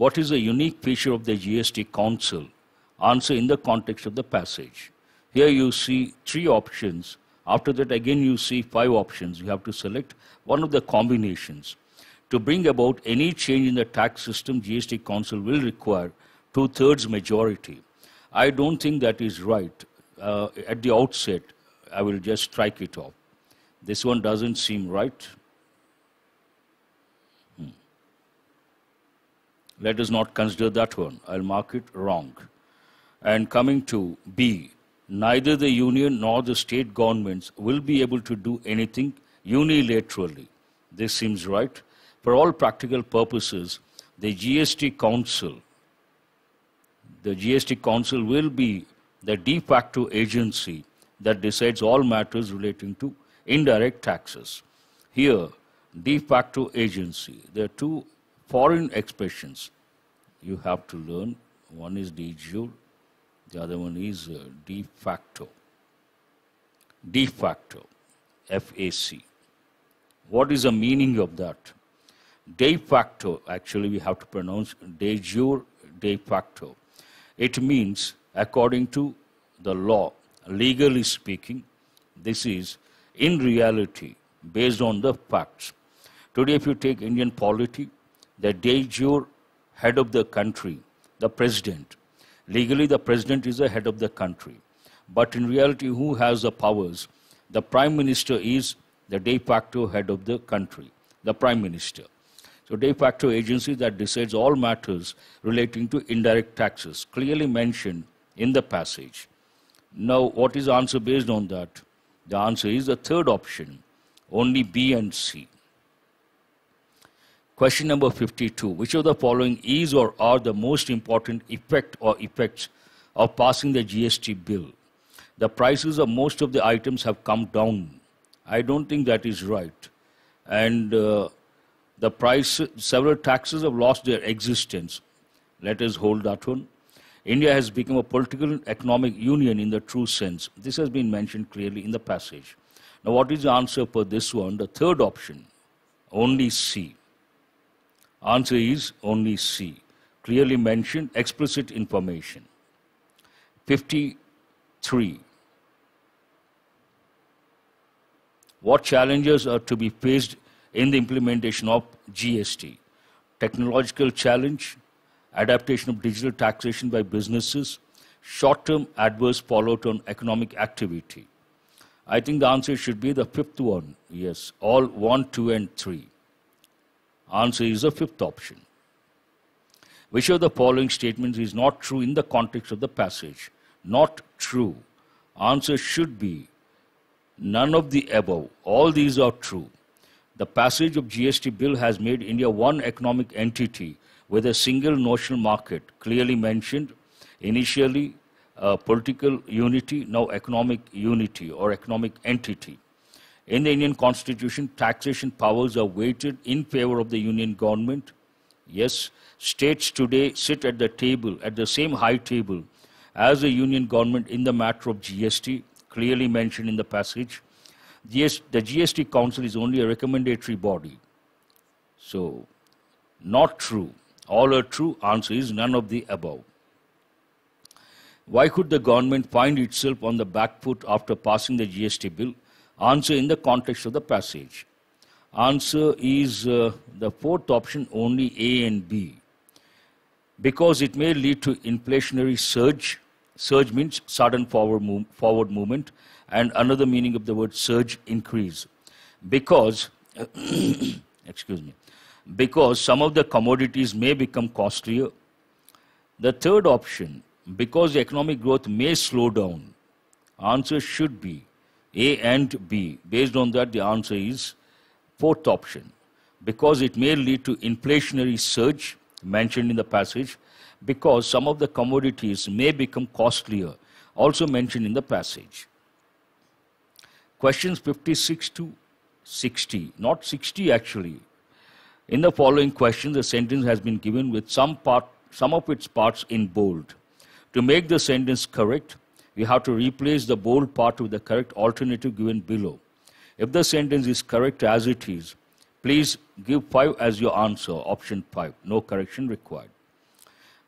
What is the unique feature of the GST Council? Answer in the context of the passage. Here you see three options. After that, again, you see five options. You have to select one of the combinations. To bring about any change in the tax system, GST Council will require two-thirds majority. I don't think that is right. Uh, at the outset, I will just strike it off. This one doesn't seem right. Let us not consider that one. I'll mark it wrong. And coming to B, neither the union nor the state governments will be able to do anything unilaterally. This seems right. For all practical purposes, the GST Council, the GST Council will be the de facto agency that decides all matters relating to indirect taxes. Here, de facto agency. There are two foreign expressions you have to learn. One is de jure, the other one is uh, de facto. De facto, FAC. What is the meaning of that? De facto, actually, we have to pronounce de jure, de facto. It means, according to the law, legally speaking, this is in reality based on the facts. Today, if you take Indian politics the de jure head of the country, the president. Legally, the president is the head of the country. But in reality, who has the powers? The prime minister is the de facto head of the country, the prime minister. So de facto agency that decides all matters relating to indirect taxes, clearly mentioned in the passage. Now, what is the answer based on that? The answer is the third option, only B and C. Question number 52. Which of the following is or are the most important effect or effects of passing the GST bill? The prices of most of the items have come down. I don't think that is right. And uh, the price, several taxes have lost their existence. Let us hold that one. India has become a political and economic union in the true sense. This has been mentioned clearly in the passage. Now, what is the answer for this one? The third option, only C. Answer is only C. Clearly mentioned explicit information. 53. What challenges are to be faced in the implementation of GST? Technological challenge, adaptation of digital taxation by businesses, short-term adverse fallout on economic activity. I think the answer should be the fifth one. Yes, all one, two, and three. Answer is the fifth option. Which of the following statements is not true in the context of the passage? Not true. Answer should be none of the above. All these are true. The passage of GST bill has made India one economic entity with a single notional market, clearly mentioned initially uh, political unity, now economic unity or economic entity. In the Indian constitution, taxation powers are weighted in favor of the union government. Yes, states today sit at the table, at the same high table as the union government in the matter of GST, clearly mentioned in the passage. GS, the GST Council is only a recommendatory body. So, not true. All are true answer is none of the above. Why could the government find itself on the back foot after passing the GST bill Answer in the context of the passage. Answer is uh, the fourth option, only A and B. Because it may lead to inflationary surge. Surge means sudden forward, move, forward movement. And another meaning of the word surge, increase. Because, excuse me, because some of the commodities may become costlier. The third option, because economic growth may slow down, answer should be a and B. Based on that, the answer is fourth option because it may lead to inflationary surge mentioned in the passage because some of the commodities may become costlier also mentioned in the passage. Questions 56 to 60, not 60 actually. In the following question, the sentence has been given with some part, some of its parts in bold. To make the sentence correct, you have to replace the bold part with the correct alternative given below. If the sentence is correct as it is, please give 5 as your answer, option 5, no correction required.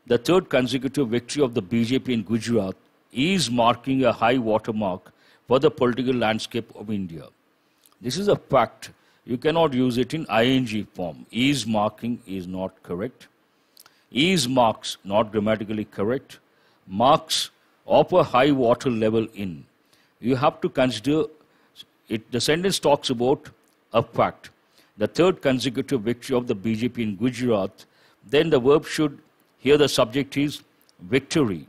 The third consecutive victory of the BJP in Gujarat is marking a high watermark for the political landscape of India. This is a fact. You cannot use it in ing form. Is marking is not correct. Is marks not grammatically correct. Marks upper high water level in. You have to consider, it, the sentence talks about a fact, the third consecutive victory of the BJP in Gujarat, then the verb should, here the subject is victory,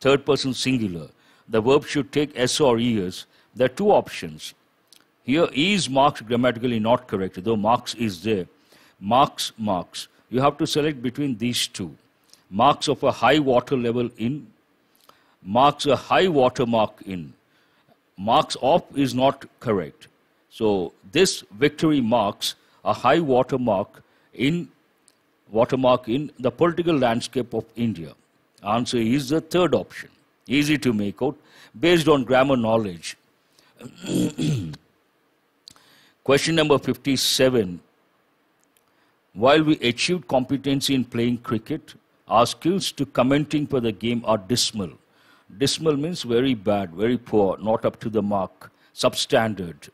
third person singular. The verb should take S or ES. There are two options. Here is marks grammatically not correct, though marks is there. Marks, marks. You have to select between these two. Marks of a high water level in marks a high watermark in. Marks off is not correct. So this victory marks a high watermark in watermark in the political landscape of India. Answer is the third option. Easy to make out, based on grammar knowledge. Question number 57. While we achieved competency in playing cricket, our skills to commenting for the game are dismal. Dismal means very bad, very poor, not up to the mark, substandard.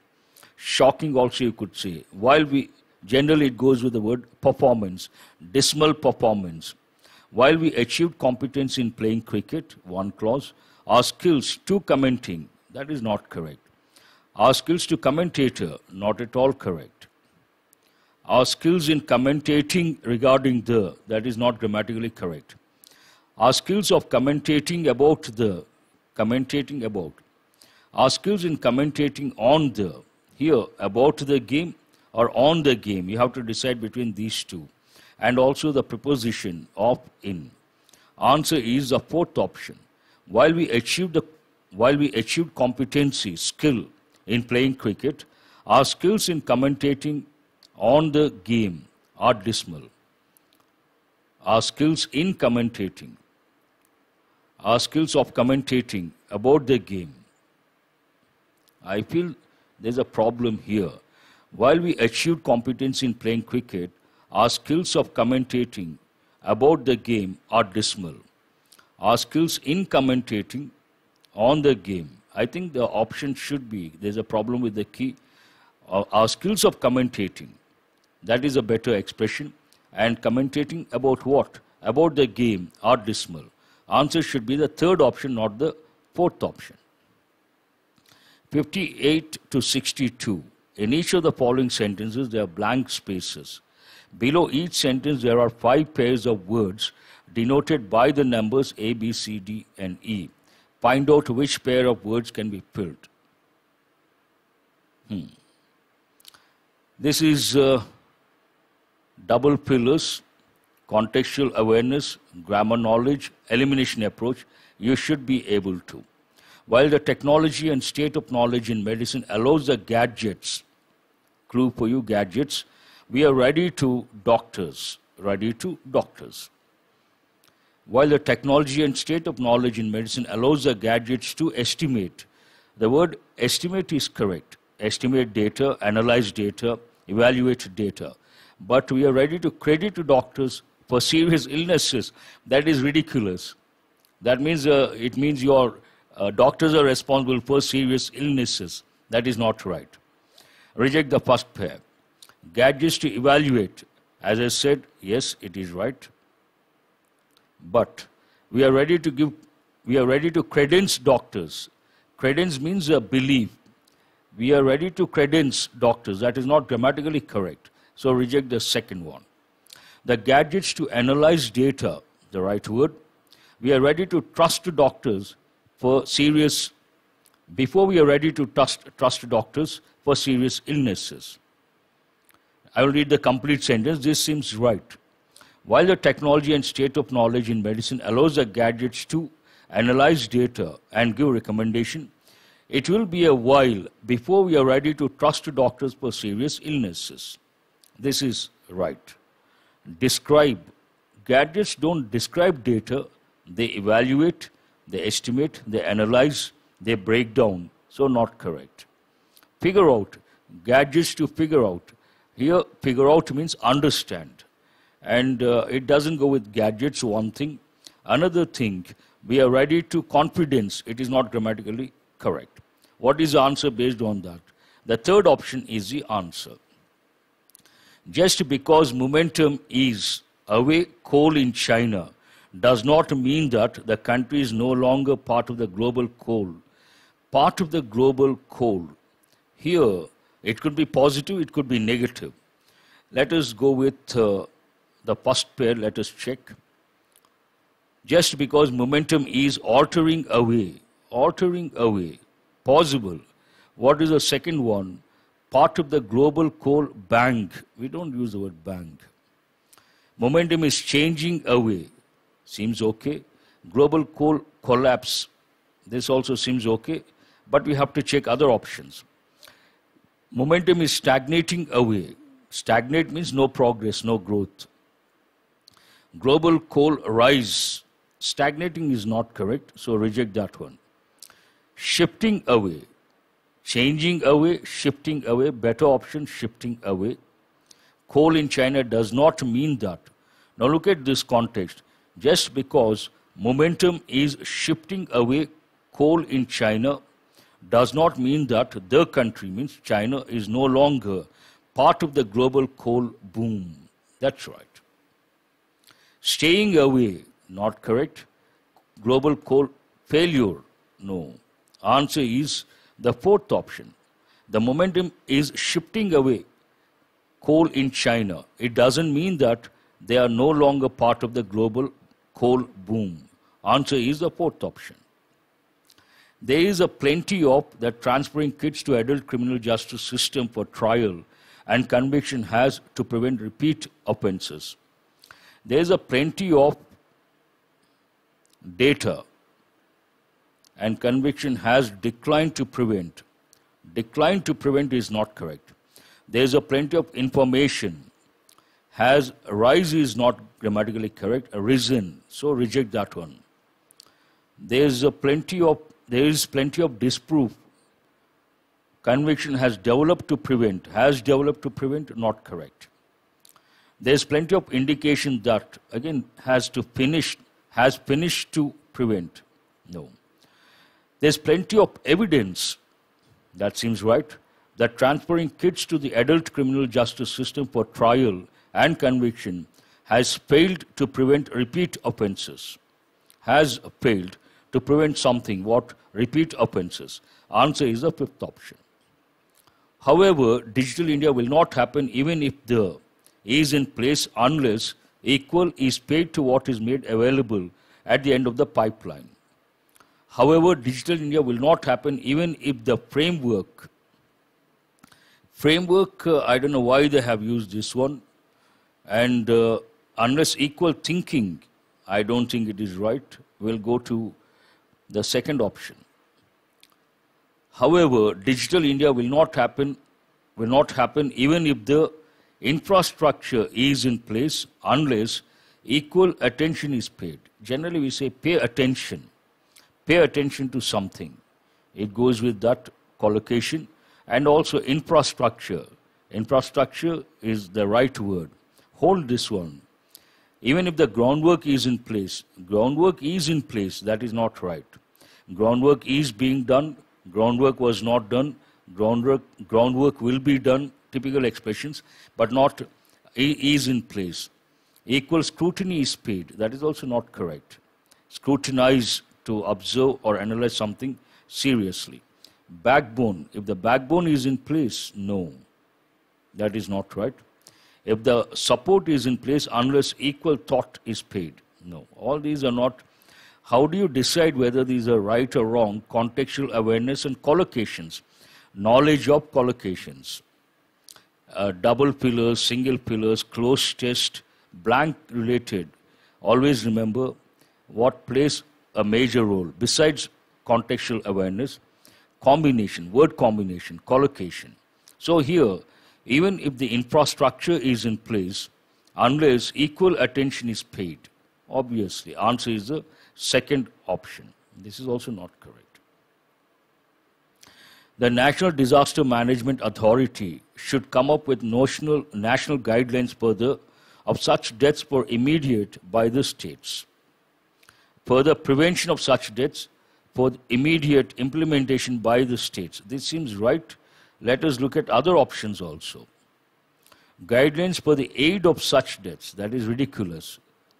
Shocking also you could say. While we, generally it goes with the word performance, dismal performance. While we achieved competence in playing cricket, one clause, our skills to commenting, that is not correct. Our skills to commentator, not at all correct. Our skills in commentating regarding the, that is not grammatically correct our skills of commentating about the, commentating about, our skills in commentating on the, here, about the game or on the game. You have to decide between these two. And also the preposition of in. Answer is the fourth option. While we achieved, the, while we achieved competency, skill in playing cricket, our skills in commentating on the game are dismal. Our skills in commentating our skills of commentating about the game. I feel there's a problem here. While we achieved competence in playing cricket, our skills of commentating about the game are dismal. Our skills in commentating on the game, I think the option should be, there's a problem with the key, uh, our skills of commentating. That is a better expression. And commentating about what? About the game are dismal. Answer should be the third option, not the fourth option. 58 to 62. In each of the following sentences, there are blank spaces. Below each sentence, there are five pairs of words denoted by the numbers A, B, C, D, and E. Find out which pair of words can be filled. Hmm. This is uh, double pillars contextual awareness, grammar knowledge, elimination approach, you should be able to. While the technology and state of knowledge in medicine allows the gadgets, clue for you gadgets, we are ready to doctors, ready to doctors. While the technology and state of knowledge in medicine allows the gadgets to estimate, the word estimate is correct. Estimate data, analyze data, evaluate data. But we are ready to credit to doctors for serious illnesses, that is ridiculous. That means uh, it means your uh, doctors are responsible for serious illnesses. That is not right. Reject the first pair. Gadgets to evaluate. As I said, yes, it is right. But we are ready to give, we are ready to credence doctors. Credence means a uh, belief. We are ready to credence doctors. That is not grammatically correct. So reject the second one the gadgets to analyze data, the right word. We are ready to trust doctors for serious, before we are ready to trust, trust doctors for serious illnesses. I will read the complete sentence. This seems right. While the technology and state of knowledge in medicine allows the gadgets to analyze data and give recommendation, it will be a while before we are ready to trust doctors for serious illnesses. This is right describe. Gadgets don't describe data, they evaluate, they estimate, they analyze, they break down. So, not correct. Figure out. Gadgets to figure out. Here, figure out means understand. And uh, it doesn't go with gadgets, one thing. Another thing, we are ready to confidence. It is not grammatically correct. What is the answer based on that? The third option is the answer. Just because momentum is away coal in China does not mean that the country is no longer part of the global coal. Part of the global coal. Here, it could be positive, it could be negative. Let us go with uh, the first pair, let us check. Just because momentum is altering away, altering away, possible. What is the second one? part of the global coal bank. We don't use the word bank. Momentum is changing away. Seems okay. Global coal collapse. This also seems okay. But we have to check other options. Momentum is stagnating away. Stagnate means no progress, no growth. Global coal rise. Stagnating is not correct, so reject that one. Shifting away changing away, shifting away, better option, shifting away. Coal in China does not mean that. Now look at this context. Just because momentum is shifting away coal in China does not mean that the country, means China, is no longer part of the global coal boom. That's right. Staying away, not correct. Global coal failure, no. Answer is the fourth option, the momentum is shifting away coal in China. It doesn't mean that they are no longer part of the global coal boom. Answer is the fourth option. There is a plenty of that transferring kids to adult criminal justice system for trial and conviction has to prevent repeat offenses. There is a plenty of data and conviction has declined to prevent. Declined to prevent is not correct. There is a plenty of information. Has rise is not grammatically correct. Arisen. so reject that one. There is a plenty of there is plenty of disproof. Conviction has developed to prevent. Has developed to prevent, not correct. There is plenty of indication that again has to finish has finished to prevent. No. There's plenty of evidence, that seems right, that transferring kids to the adult criminal justice system for trial and conviction has failed to prevent repeat offenses. Has failed to prevent something, what? Repeat offenses. Answer is the fifth option. However, digital India will not happen even if the is in place unless equal is paid to what is made available at the end of the pipeline. However, digital India will not happen even if the framework, framework, uh, I don't know why they have used this one, and uh, unless equal thinking, I don't think it is right, will go to the second option. However, digital India will not happen, will not happen even if the infrastructure is in place unless equal attention is paid. Generally, we say pay attention pay attention to something. It goes with that collocation and also infrastructure. Infrastructure is the right word. Hold this one. Even if the groundwork is in place, groundwork is in place, that is not right. Groundwork is being done, groundwork was not done, groundwork, groundwork will be done, typical expressions, but not is in place. Equal scrutiny is paid, that is also not correct. Scrutinize to observe or analyze something seriously. Backbone, if the backbone is in place, no, that is not right. If the support is in place, unless equal thought is paid, no. All these are not. How do you decide whether these are right or wrong? Contextual awareness and collocations, knowledge of collocations, uh, double pillars, single pillars, close test, blank related. Always remember what place a major role besides contextual awareness combination word combination collocation so here even if the infrastructure is in place unless equal attention is paid obviously answer is the second option this is also not correct the National Disaster Management Authority should come up with national, national guidelines further of such deaths for immediate by the states further prevention of such deaths for immediate implementation by the states. This seems right. Let us look at other options also. Guidelines for the aid of such deaths, that is ridiculous.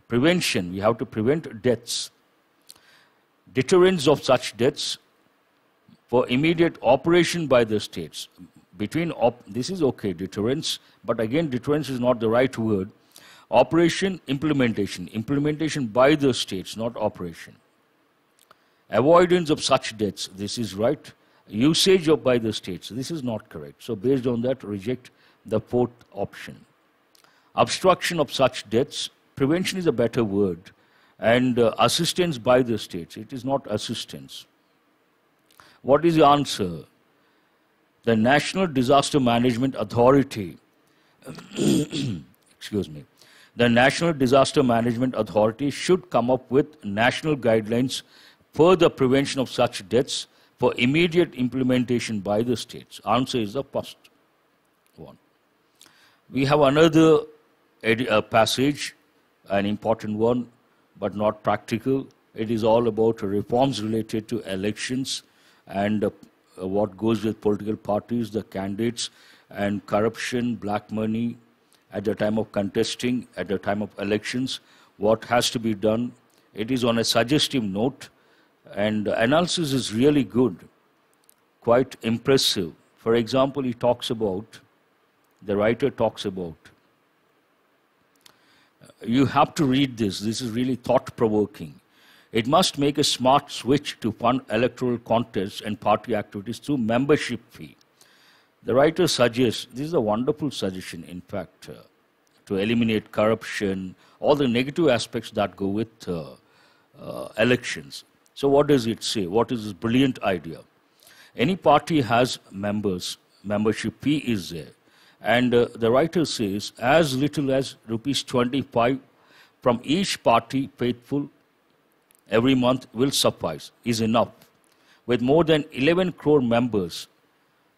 Prevention, we have to prevent deaths. Deterrence of such deaths for immediate operation by the states. Between, this is okay, deterrence, but again, deterrence is not the right word Operation, implementation. Implementation by the states, not operation. Avoidance of such debts. This is right. Usage of by the states. This is not correct. So based on that, reject the fourth option. Obstruction of such debts. Prevention is a better word. And uh, assistance by the states. It is not assistance. What is the answer? The National Disaster Management Authority excuse me, the National Disaster Management Authority should come up with national guidelines for the prevention of such deaths for immediate implementation by the states. Answer is the first one. We have another uh, passage, an important one, but not practical. It is all about reforms related to elections and uh, what goes with political parties, the candidates, and corruption, black money, at the time of contesting, at the time of elections, what has to be done. It is on a suggestive note, and analysis is really good, quite impressive. For example, he talks about, the writer talks about, uh, you have to read this, this is really thought provoking. It must make a smart switch to fund electoral contests and party activities through membership fee. The writer suggests this is a wonderful suggestion, in fact, uh, to eliminate corruption, all the negative aspects that go with uh, uh, elections. So, what does it say? What is this brilliant idea? Any party has members, membership fee is there. And uh, the writer says as little as rupees 25 from each party faithful every month will suffice, is enough. With more than 11 crore members,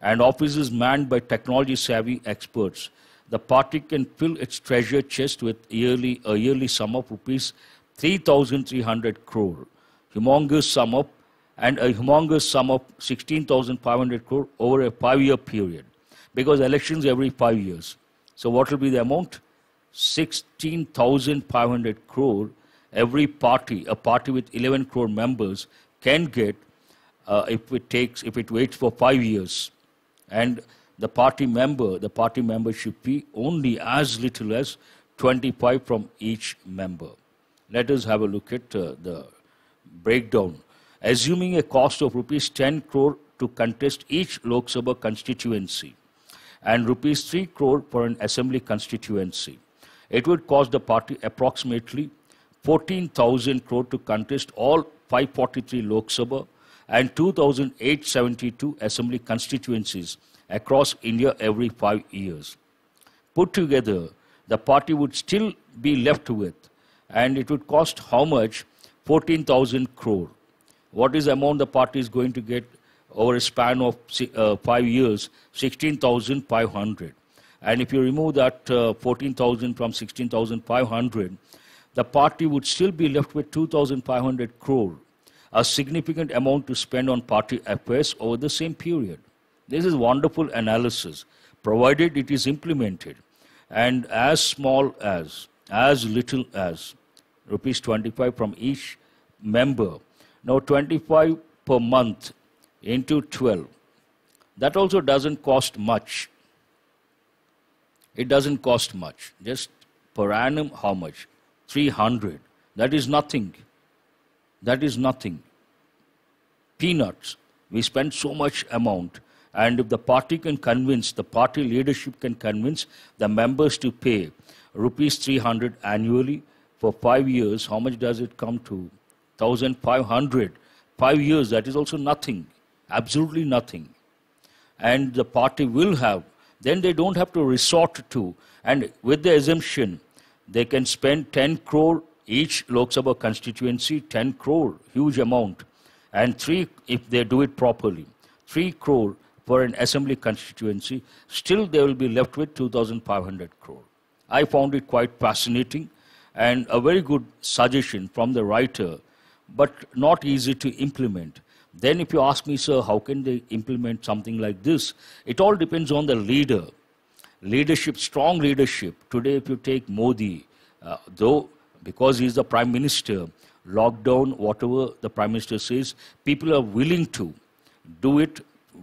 and offices manned by technology-savvy experts. The party can fill its treasure chest with yearly, a yearly sum of rupees 3,300 crore, humongous sum of, and a humongous sum of 16,500 crore over a five-year period, because elections every five years. So what will be the amount? 16,500 crore every party, a party with 11 crore members, can get uh, if it takes, if it waits for five years and the party member, the party member should be only as little as 25 from each member. Let us have a look at uh, the breakdown. Assuming a cost of rupees 10 crore to contest each Lok Sabha constituency and rupees 3 crore for an assembly constituency, it would cost the party approximately 14,000 crore to contest all 543 Lok Sabha and 2,872 assembly constituencies across India every five years. Put together, the party would still be left with, and it would cost how much? 14,000 crore. What is the amount the party is going to get over a span of uh, five years? 16,500. And if you remove that uh, 14,000 from 16,500, the party would still be left with 2,500 crore a significant amount to spend on party affairs over the same period. This is wonderful analysis, provided it is implemented. And as small as, as little as, rupees 25 from each member. Now 25 per month into 12. That also doesn't cost much. It doesn't cost much. Just per annum, how much? 300. That is nothing that is nothing. Peanuts. We spend so much amount. And if the party can convince, the party leadership can convince the members to pay rupees 300 annually for five years, how much does it come to? 1,500. Five years, that is also nothing. Absolutely nothing. And the party will have, then they don't have to resort to, and with the assumption, they can spend 10 crore each Lok Sabha constituency 10 crore, huge amount, and three, if they do it properly, 3 crore for an assembly constituency, still they will be left with 2,500 crore. I found it quite fascinating and a very good suggestion from the writer, but not easy to implement. Then if you ask me, sir, how can they implement something like this? It all depends on the leader. Leadership, strong leadership. Today, if you take Modi, uh, though because he is the prime minister, lockdown, whatever the prime minister says, people are willing to do it,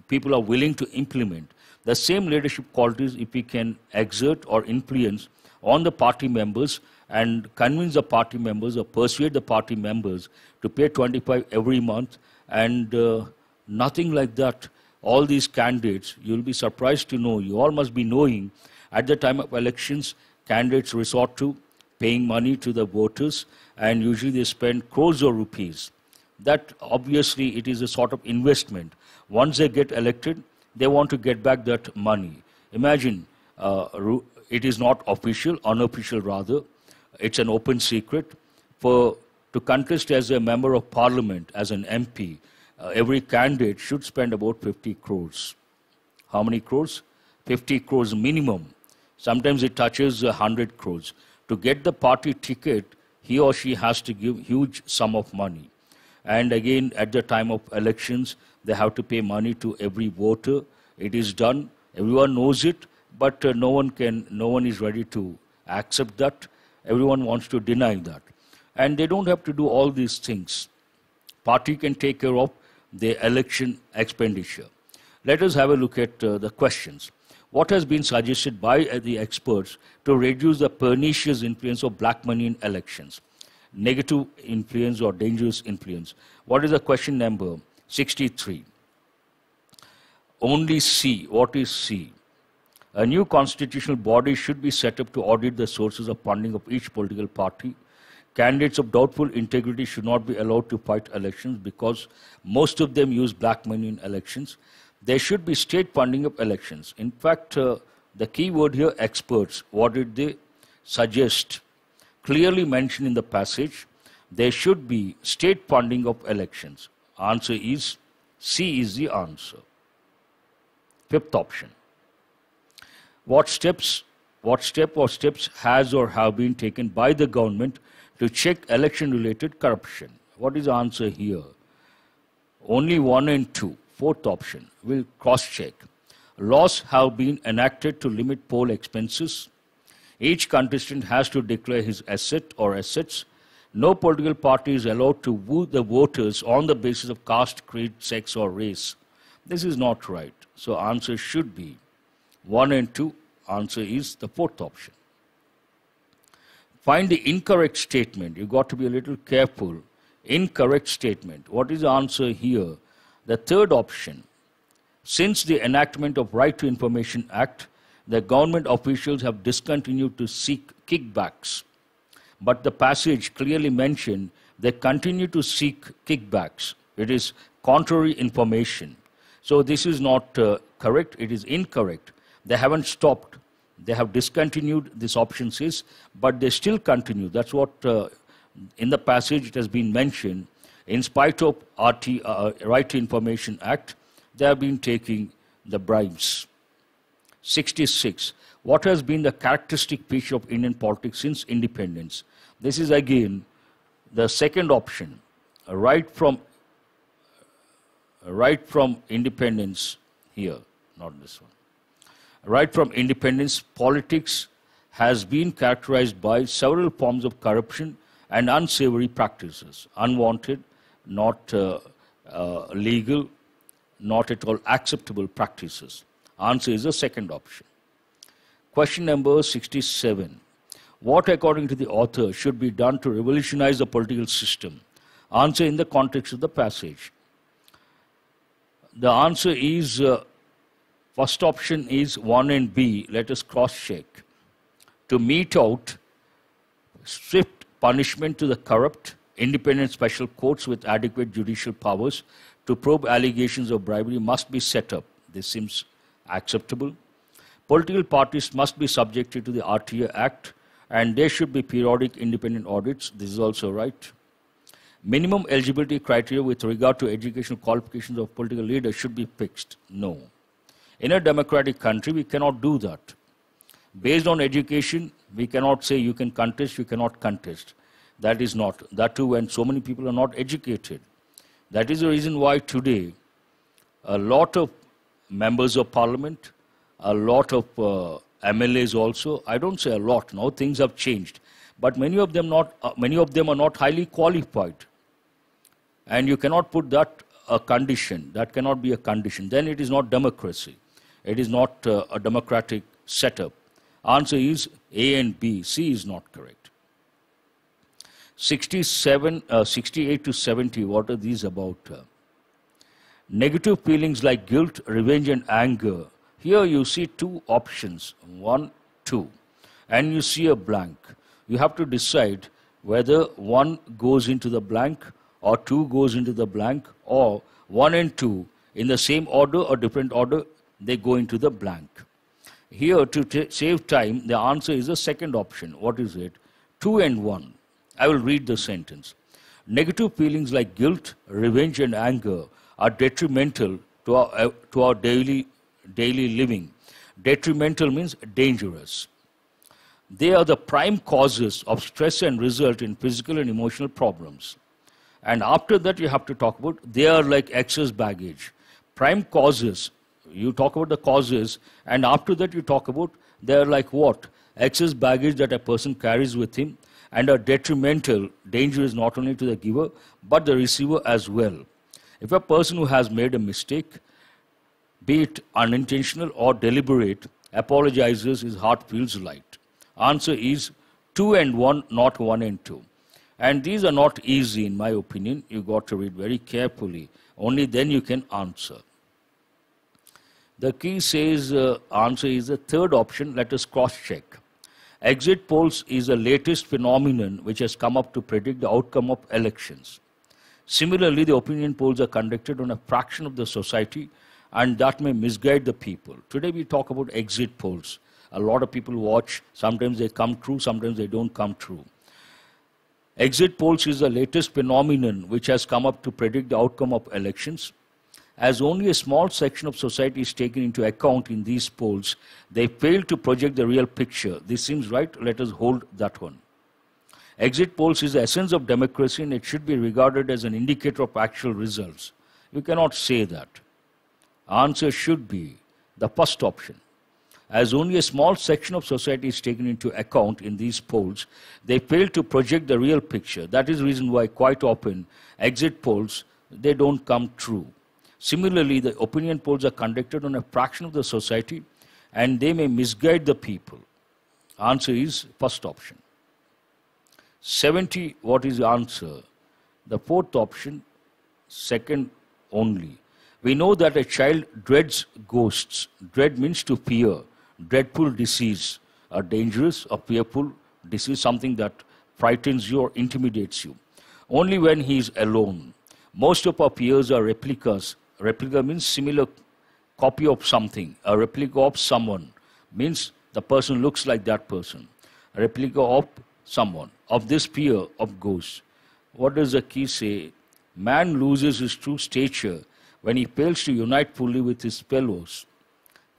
people are willing to implement. The same leadership qualities, if we can exert or influence on the party members and convince the party members or persuade the party members to pay 25 every month and uh, nothing like that. All these candidates, you'll be surprised to know, you all must be knowing, at the time of elections, candidates resort to paying money to the voters, and usually they spend crores of rupees. That obviously it is a sort of investment. Once they get elected, they want to get back that money. Imagine uh, it is not official, unofficial rather. It's an open secret. For to contest as a member of parliament, as an MP, uh, every candidate should spend about 50 crores. How many crores? 50 crores minimum. Sometimes it touches 100 crores to get the party ticket, he or she has to give huge sum of money. And again, at the time of elections, they have to pay money to every voter. It is done. Everyone knows it, but uh, no one can, no one is ready to accept that. Everyone wants to deny that. And they don't have to do all these things. Party can take care of the election expenditure. Let us have a look at uh, the questions what has been suggested by uh, the experts to reduce the pernicious influence of black money in elections, negative influence or dangerous influence. What is the question number 63? Only C. What is C? A new constitutional body should be set up to audit the sources of funding of each political party candidates of doubtful integrity should not be allowed to fight elections because most of them use black money in elections there should be state funding of elections. In fact, uh, the key word here, experts, what did they suggest? Clearly mentioned in the passage, there should be state funding of elections. Answer is C is the answer. Fifth option. What steps, what step or steps has or have been taken by the government to check election related corruption? What is the answer here? Only one and two. Fourth option, will cross-check. Laws have been enacted to limit poll expenses. Each contestant has to declare his asset or assets. No political party is allowed to woo the voters on the basis of caste, creed, sex, or race. This is not right. So answer should be 1 and 2. Answer is the fourth option. Find the incorrect statement. You've got to be a little careful. Incorrect statement. What is the answer here? The third option, since the enactment of Right to Information Act, the government officials have discontinued to seek kickbacks. But the passage clearly mentioned they continue to seek kickbacks. It is contrary information. So this is not uh, correct, it is incorrect. They haven't stopped. They have discontinued this option says, but they still continue. That's what uh, in the passage it has been mentioned in spite of RT, uh, Right to Information Act, they have been taking the bribes. 66. What has been the characteristic feature of Indian politics since independence? This is again the second option. Right from, right from independence here, not this one. Right from independence, politics has been characterized by several forms of corruption and unsavory practices, unwanted not uh, uh, legal, not at all acceptable practices. Answer is the second option. Question number 67. What, according to the author, should be done to revolutionize the political system? Answer in the context of the passage. The answer is uh, first option is 1 and B. Let us cross check. To mete out swift punishment to the corrupt independent special courts with adequate judicial powers to probe allegations of bribery must be set up. This seems acceptable. Political parties must be subjected to the RTA Act and there should be periodic independent audits. This is also right. Minimum eligibility criteria with regard to educational qualifications of political leaders should be fixed. No. In a democratic country, we cannot do that. Based on education, we cannot say you can contest, you cannot contest. That is not. That too, when so many people are not educated. That is the reason why today a lot of members of parliament, a lot of uh, MLAs also, I don't say a lot, now things have changed. But many of them, not, uh, many of them are not highly qualified. And you cannot put that a condition. That cannot be a condition. Then it is not democracy. It is not uh, a democratic setup. Answer is A and B. C is not correct. 67, uh, 68 to 70, what are these about? Uh? Negative feelings like guilt, revenge, and anger. Here you see two options, one, two, and you see a blank. You have to decide whether one goes into the blank or two goes into the blank or one and two in the same order or different order, they go into the blank. Here, to save time, the answer is the second option. What is it? Two and one. I will read the sentence. Negative feelings like guilt, revenge, and anger are detrimental to our, uh, to our daily, daily living. Detrimental means dangerous. They are the prime causes of stress and result in physical and emotional problems. And after that, you have to talk about they are like excess baggage. Prime causes, you talk about the causes, and after that, you talk about they are like what? Excess baggage that a person carries with him and are detrimental, dangerous not only to the giver, but the receiver as well. If a person who has made a mistake, be it unintentional or deliberate, apologizes, his heart feels light. Answer is two and one, not one and two. And these are not easy, in my opinion. You got to read very carefully. Only then you can answer. The key says uh, answer is the third option. Let us cross check. Exit polls is the latest phenomenon which has come up to predict the outcome of elections. Similarly, the opinion polls are conducted on a fraction of the society and that may misguide the people. Today we talk about exit polls. A lot of people watch, sometimes they come true, sometimes they don't come true. Exit polls is the latest phenomenon which has come up to predict the outcome of elections as only a small section of society is taken into account in these polls, they fail to project the real picture. This seems right, let us hold that one. Exit polls is the essence of democracy and it should be regarded as an indicator of actual results. You cannot say that. Answer should be the first option. As only a small section of society is taken into account in these polls, they fail to project the real picture. That is the reason why quite often exit polls, they don't come true. Similarly, the opinion polls are conducted on a fraction of the society and they may misguide the people. Answer is first option. 70, what is the answer? The fourth option, second only. We know that a child dreads ghosts. Dread means to fear, dreadful disease, a dangerous or fearful disease, something that frightens you or intimidates you. Only when he is alone. Most of our fears are replicas Replica means similar copy of something. A replica of someone means the person looks like that person. A replica of someone, of this fear of ghosts. What does the key say? Man loses his true stature when he fails to unite fully with his fellows.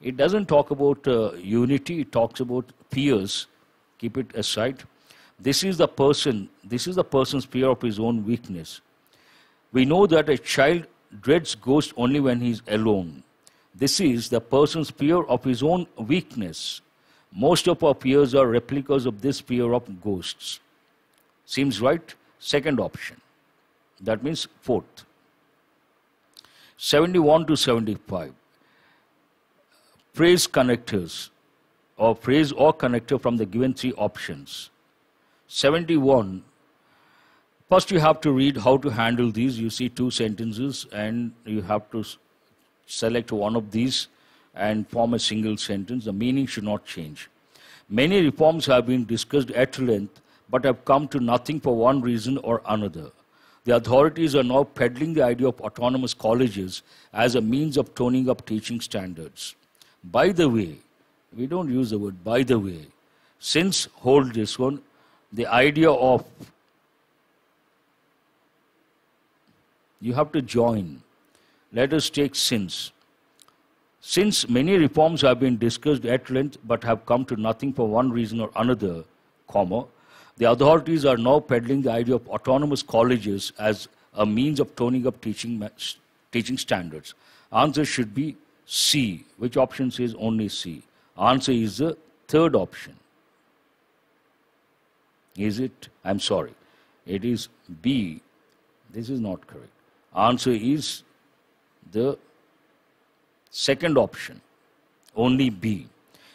It doesn't talk about uh, unity, it talks about fears. Keep it aside. This is the person, this is the person's fear of his own weakness. We know that a child dreads ghosts only when he is alone. This is the person's fear of his own weakness. Most of our fears are replicas of this fear of ghosts. Seems right? Second option. That means fourth. 71 to 75. Phrase connectors or phrase or connector from the given three options. 71 First, you have to read how to handle these. You see two sentences and you have to select one of these and form a single sentence. The meaning should not change. Many reforms have been discussed at length but have come to nothing for one reason or another. The authorities are now peddling the idea of autonomous colleges as a means of toning up teaching standards. By the way, we don't use the word by the way. Since hold this one, the idea of You have to join. Let us take sins. Since many reforms have been discussed at length but have come to nothing for one reason or another, comma, the authorities are now peddling the idea of autonomous colleges as a means of toning up teaching, teaching standards. Answer should be C. Which option says only C? Answer is the third option. Is it? I'm sorry. It is B. This is not correct. Answer is the second option, only B.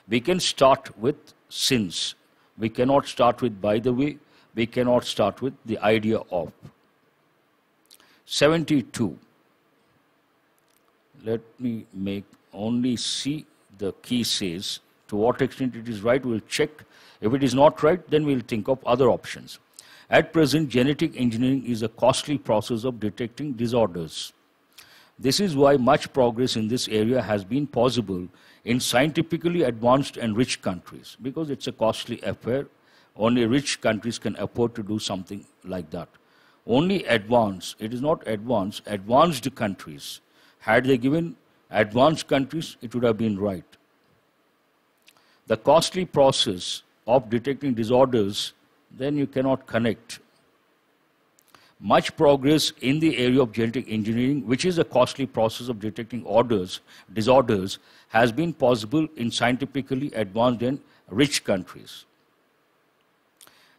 We can start with since. We cannot start with by the way. We cannot start with the idea of. 72. Let me make only C the key says. To what extent it is right, we'll check. If it is not right, then we'll think of other options. At present, genetic engineering is a costly process of detecting disorders. This is why much progress in this area has been possible in scientifically advanced and rich countries, because it's a costly affair. Only rich countries can afford to do something like that. Only advanced, it is not advanced, advanced countries. Had they given advanced countries, it would have been right. The costly process of detecting disorders then you cannot connect. Much progress in the area of genetic engineering, which is a costly process of detecting orders, disorders, has been possible in scientifically advanced and rich countries.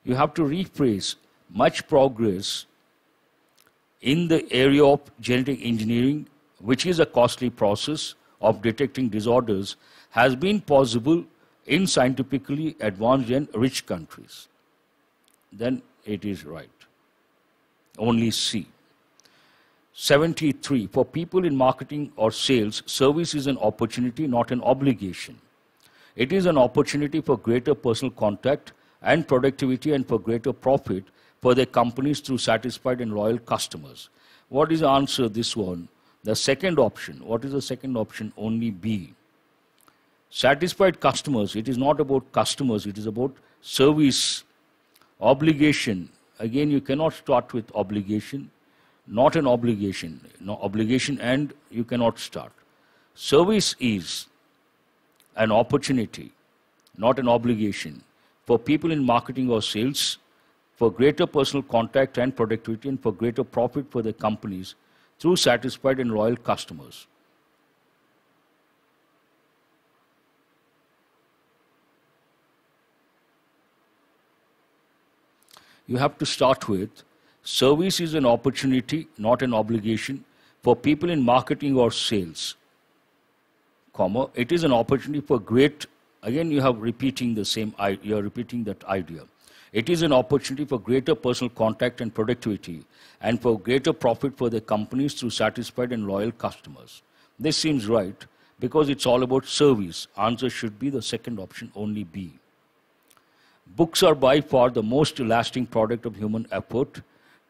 You have to rephrase much progress in the area of genetic engineering, which is a costly process of detecting disorders, has been possible in scientifically advanced and rich countries then it is right. Only C. 73, for people in marketing or sales, service is an opportunity, not an obligation. It is an opportunity for greater personal contact and productivity and for greater profit for their companies through satisfied and loyal customers. What is the answer this one? The second option. What is the second option? Only B. Satisfied customers. It is not about customers. It is about service Obligation. Again, you cannot start with obligation. Not an obligation. No obligation and you cannot start. Service is an opportunity, not an obligation. For people in marketing or sales, for greater personal contact and productivity and for greater profit for their companies through satisfied and loyal customers. you have to start with service is an opportunity, not an obligation, for people in marketing or sales. Comma, it is an opportunity for great. Again, you have repeating the same. You are repeating that idea. It is an opportunity for greater personal contact and productivity, and for greater profit for the companies through satisfied and loyal customers. This seems right because it's all about service. Answer should be the second option, only B. Books are by far the most lasting product of human effort.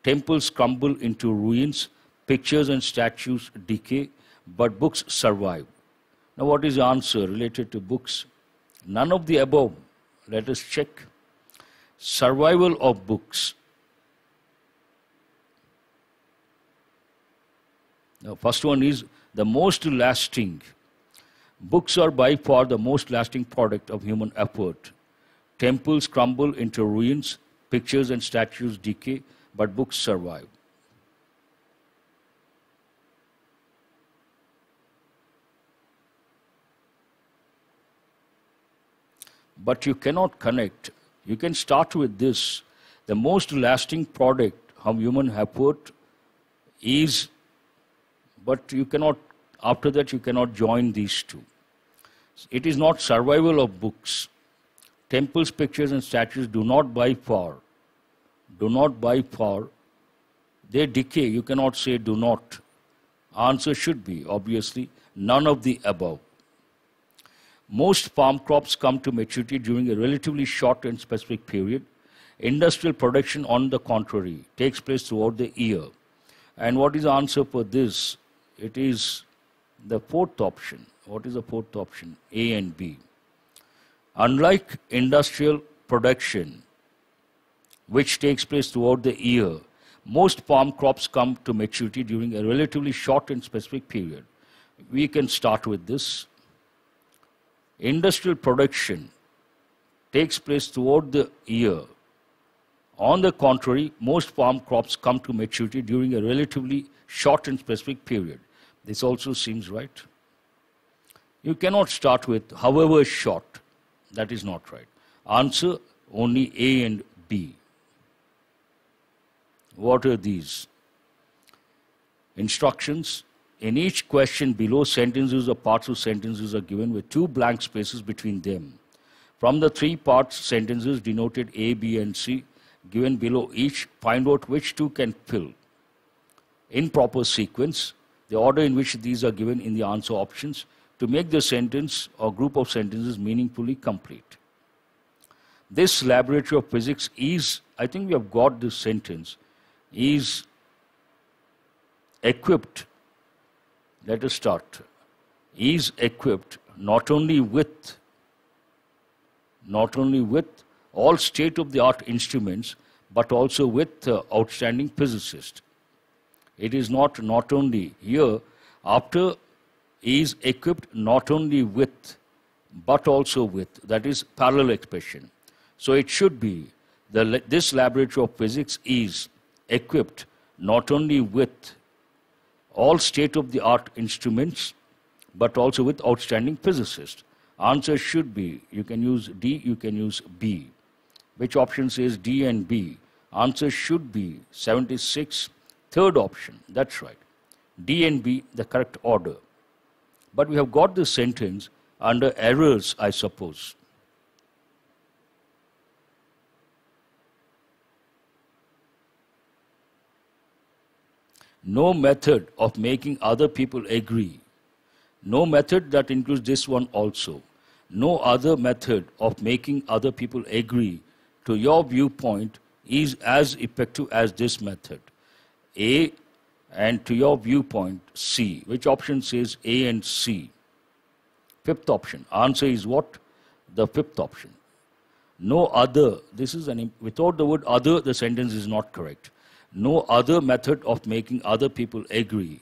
Temples crumble into ruins, pictures and statues decay, but books survive. Now, what is the answer related to books? None of the above. Let us check. Survival of books. Now, first one is the most lasting. Books are by far the most lasting product of human effort. Temples crumble into ruins, pictures and statues decay, but books survive. But you cannot connect. You can start with this. The most lasting product of human put, is, but you cannot, after that, you cannot join these two. It is not survival of books temples, pictures and statues do not buy for, do not buy for, they decay. You cannot say do not. Answer should be, obviously, none of the above. Most farm crops come to maturity during a relatively short and specific period. Industrial production, on the contrary, takes place throughout the year. And what is the answer for this? It is the fourth option. What is the fourth option? A and B. Unlike industrial production, which takes place throughout the year, most palm crops come to maturity during a relatively short and specific period. We can start with this. Industrial production takes place throughout the year. On the contrary, most palm crops come to maturity during a relatively short and specific period. This also seems right. You cannot start with however short that is not right. Answer only A and B. What are these? Instructions. In each question below, sentences or parts of sentences are given with two blank spaces between them. From the three parts sentences denoted A, B and C given below each, find out which two can fill. In proper sequence, the order in which these are given in the answer options to make the sentence or group of sentences meaningfully complete. This laboratory of physics is, I think we have got this sentence, is equipped, let us start, is equipped not only with, not only with all state-of-the-art instruments, but also with uh, outstanding physicists. It is not not only here, after is equipped not only with, but also with, that is parallel expression. So it should be, the, this laboratory of physics is equipped not only with all state-of-the-art instruments, but also with outstanding physicists. Answer should be, you can use D, you can use B. Which option says D and B? Answer should be 76, third option, that's right. D and B, the correct order. But we have got this sentence under errors, I suppose. No method of making other people agree. No method that includes this one also. No other method of making other people agree to your viewpoint is as effective as this method. A, and to your viewpoint C. Which option says A and C? Fifth option. Answer is what? The fifth option. No other, this is an, without the word other, the sentence is not correct. No other method of making other people agree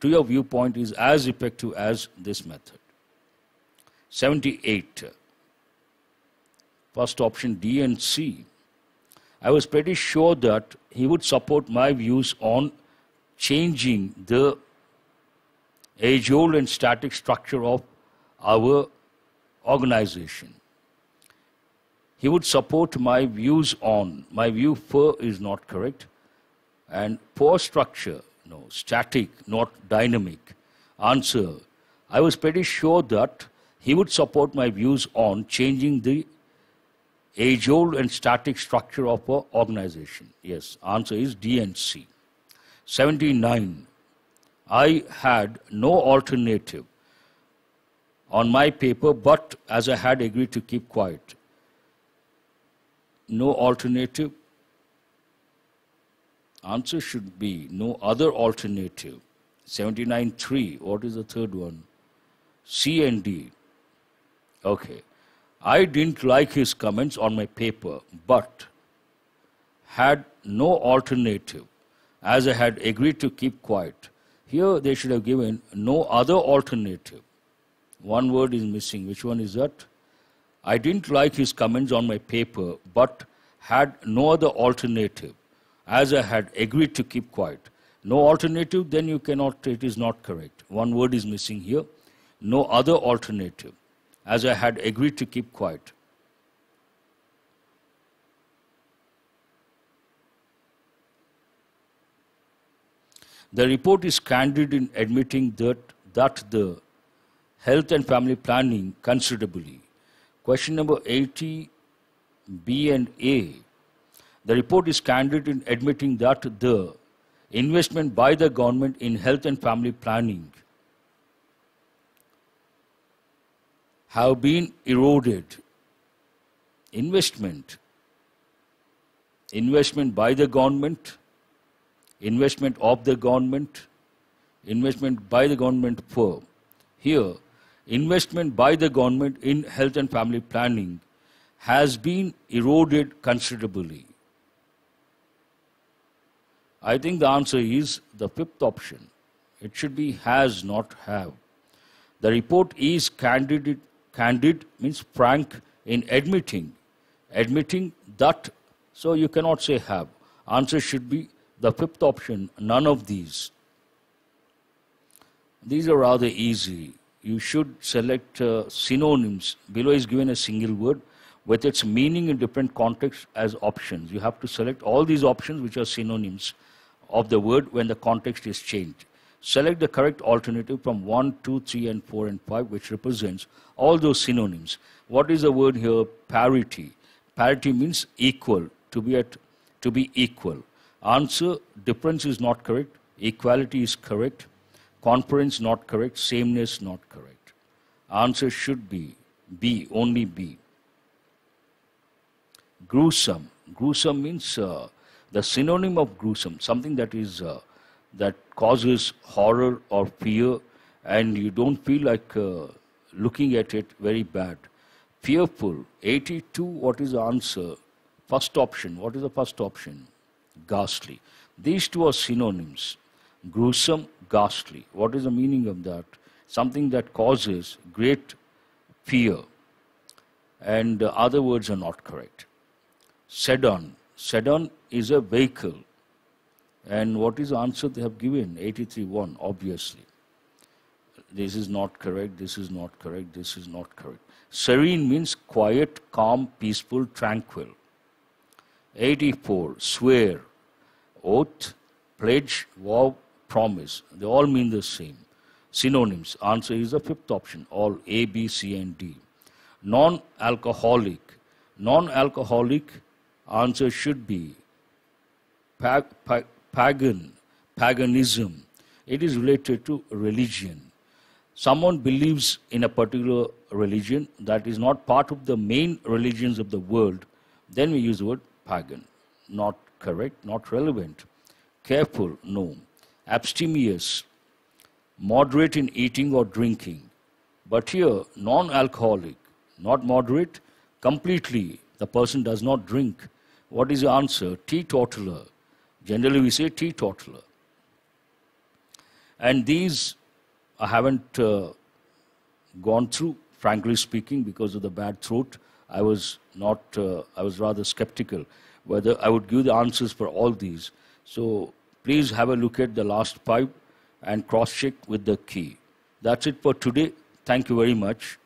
to your viewpoint is as effective as this method. 78. First option D and C. I was pretty sure that he would support my views on changing the age old and static structure of our organization. He would support my views on, my view for is not correct, and poor structure, no, static, not dynamic. Answer I was pretty sure that he would support my views on changing the age old and static structure of our organization. Yes, answer is DNC. 79, I had no alternative on my paper, but as I had agreed to keep quiet, no alternative? Answer should be no other alternative. 79.3, what is the third one? C and D. Okay. I didn't like his comments on my paper, but had no alternative as I had agreed to keep quiet. Here they should have given no other alternative. One word is missing. Which one is that? I didn't like his comments on my paper, but had no other alternative, as I had agreed to keep quiet. No alternative, then you cannot, it is not correct. One word is missing here. No other alternative, as I had agreed to keep quiet. The report is candid in admitting that, that the health and family planning considerably. Question number 80, B and A. The report is candid in admitting that the investment by the government in health and family planning have been eroded. Investment. Investment by the government investment of the government, investment by the government for. Here, investment by the government in health and family planning has been eroded considerably. I think the answer is the fifth option. It should be has, not have. The report is candid, candid means frank in admitting, admitting that, so you cannot say have. Answer should be the fifth option, none of these. These are rather easy. You should select uh, synonyms. Below is given a single word with its meaning in different contexts as options. You have to select all these options which are synonyms of the word when the context is changed. Select the correct alternative from 1, 2, 3, and 4, and 5, which represents all those synonyms. What is the word here? Parity. Parity means equal, to be, at, to be equal. Answer, difference is not correct, equality is correct, conference not correct, sameness not correct. Answer should be B, only B. Gruesome. Gruesome means uh, the synonym of gruesome, something that is uh, that causes horror or fear and you don't feel like uh, looking at it very bad. Fearful, 82, what is the answer? First option, what is the first option? ghastly. These two are synonyms. Gruesome, ghastly. What is the meaning of that? Something that causes great fear. And uh, other words are not correct. Sedan. Sedan is a vehicle. And what is the answer they have given? 83.1, obviously. This is not correct, this is not correct, this is not correct. Serene means quiet, calm, peaceful, tranquil. 84, swear, oath, pledge, vow, promise. They all mean the same. Synonyms. Answer is the fifth option. All A, B, C, and D. Non-alcoholic. Non-alcoholic answer should be pag pag pagan, paganism. It is related to religion. Someone believes in a particular religion that is not part of the main religions of the world, then we use the word pagan. Not correct, not relevant. Careful, no. Abstemious, moderate in eating or drinking. But here, non alcoholic, not moderate, completely the person does not drink. What is the answer? Teetotaler. Generally, we say teetotaler. And these I haven't uh, gone through, frankly speaking, because of the bad throat. I was not, uh, I was rather skeptical whether I would give the answers for all these. So please have a look at the last five and cross check with the key. That's it for today. Thank you very much.